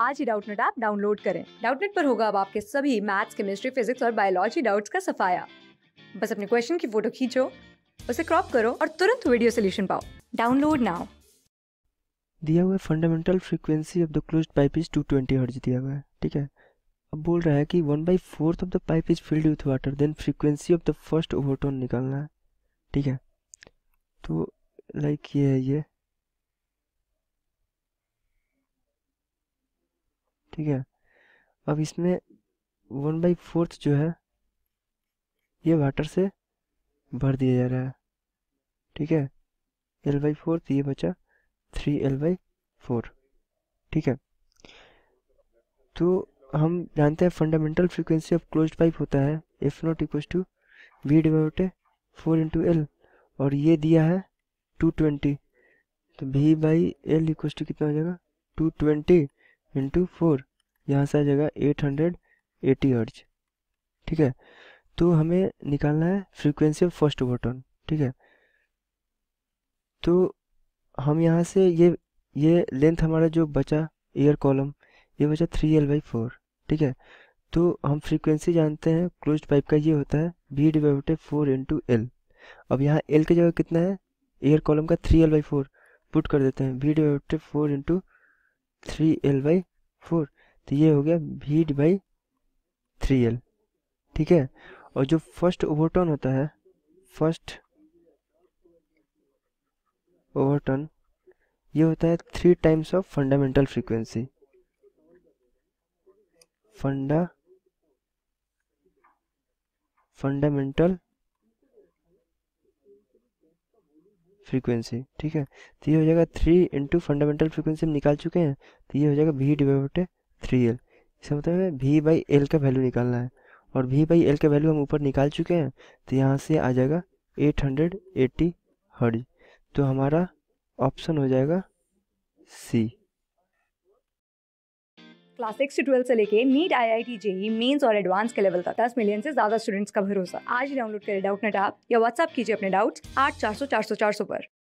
आज ही Doubtnut app download करें डाउटनेट पर होगा अब आपके सभी मैथ्स केमिस्ट्री फिजिक्स और बायोलॉजी डाउट्स का सफाया बस अपने क्वेश्चन की फोटो खींचो उसे क्रॉप करो और तुरंत वीडियो सोल्यूशन पाओ डाउनलोड नाउ दिया हुआ fundamental frequency of the close pipe is 220 hertz दिया हुआ है ठीक है अब बोल रहा है कि one by fourth of the pipe is filled with water then frequency of the first overtone निकालना है ठीक है तो लाइक ये है ये ठीक है अब इसमें वन बाई फोर्थ जो है ये वाटर से भर दिया जा रहा है ठीक है एल बाई फोर्थ ये बचा थ्री एल बाई फोर ठीक है तो हम जानते हैं fundamental frequency of close pipe होता है F not equal to V divide four into L और ये दिया है टू ट्वेंटी तो V by L equal to कितना हो जाएगा टू ट्वेंटी इंटू फोर यहाँ से आ जाएगा एट हंड्रेड एटी हर्ज ठीक है तो हमें निकालना है फ्रीक्वेंसी ऑफ फर्स्ट बटन ठीक है तो हम यहाँ से ये ये लेंथ हमारा जो बचा एयर कॉलम ये बचा थ्री एल बाई फोर ठीक है तो हम फ्रीक्वेंसी जानते हैं क्लोज पाइप का ये होता है V divide four into L अब यहाँ एल की जगह कितना है एयर कॉलम का three L by four put कर देते हैं V divide four into three L by four तो ये हो गया V D by three L ठीक है और जो फर्स्ट ओवरटर्न होता है फर्स्ट ओवरटर्न ये होता है three times of fundamental frequency फंडा फंडामेंटल फ्रीक्वेंसी ठीक है तो ये हो जाएगा थ्री इंटू फंडामेंटल फ्रीक्वेंसी निकाल चुके हैं तो ये हो जाएगा वी डिवाइड थ्री एल इसका मतलब है वी बाई एल का वैल्यू निकालना है और वी बाई एल का वैल्यू हम ऊपर निकाल चुके हैं तो यहाँ से आ जाएगा एट हंड्रेड एट्टी हर्ज तो हमारा ऑप्शन हो जाएगा सी क्लास सिक्स से ट्वेल्थ से लेके NEET I I T JEE Mains और एडवांस के लेवल तक दस मिलियन से ज्यादा स्टूडेंट्स का भरोसा आज डाउनलोड करें डाउट नेट आप या व्हाट्सअप कीजिए अपने डाउट्स आठ चार सौ चार सौ चार सौ पर